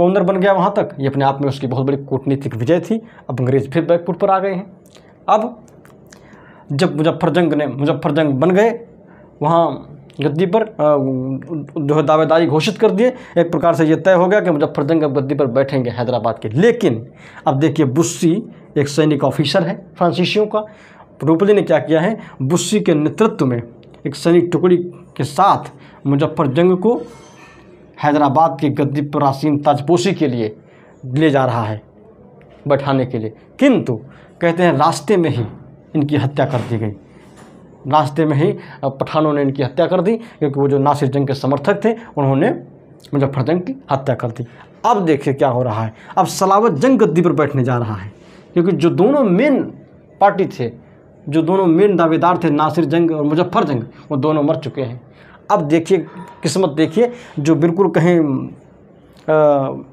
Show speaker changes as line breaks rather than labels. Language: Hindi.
गवर्नर बन गया वहाँ तक ये अपने आप में उसकी बहुत बड़ी कूटनीतिक विजय थी अब अंग्रेज फिर बैकपुर पर आ गए हैं अब जब मुजफ्फरजंग ने मुजफ्फरजंग बन गए वहाँ गद्दी पर जो है दावेदारी घोषित कर दिए एक प्रकार से ये तय हो गया कि मुजफ्फरजंग अब गद्दी पर बैठेंगे हैदराबाद के लेकिन अब देखिए बुस्सी एक सैनिक ऑफिसर है फ्रांसीसियों का रूपली ने क्या किया है बुस्सी के नेतृत्व में एक सैनिक टुकड़ी के साथ मुजफ्फरजंग को हैदराबाद के गद्दी प्राचीन ताजपोशी के लिए ले जा रहा है बैठाने के लिए किंतु कहते हैं रास्ते में ही इनकी हत्या कर दी गई रास्ते में ही पठानों ने इनकी हत्या कर दी क्योंकि वो जो नासिर जंग के समर्थक थे उन्होंने मुजफ्फर जंग की हत्या कर दी अब देखिए क्या हो रहा है अब सलावत जंग गद्दी पर बैठने जा रहा है क्योंकि जो दोनों मेन पार्टी थे जो दोनों मेन दावेदार थे नासिर जंग और मुजफ्फर जंग वो दोनों मर चुके हैं अब देखिए किस्मत देखिए जो बिल्कुल कहीं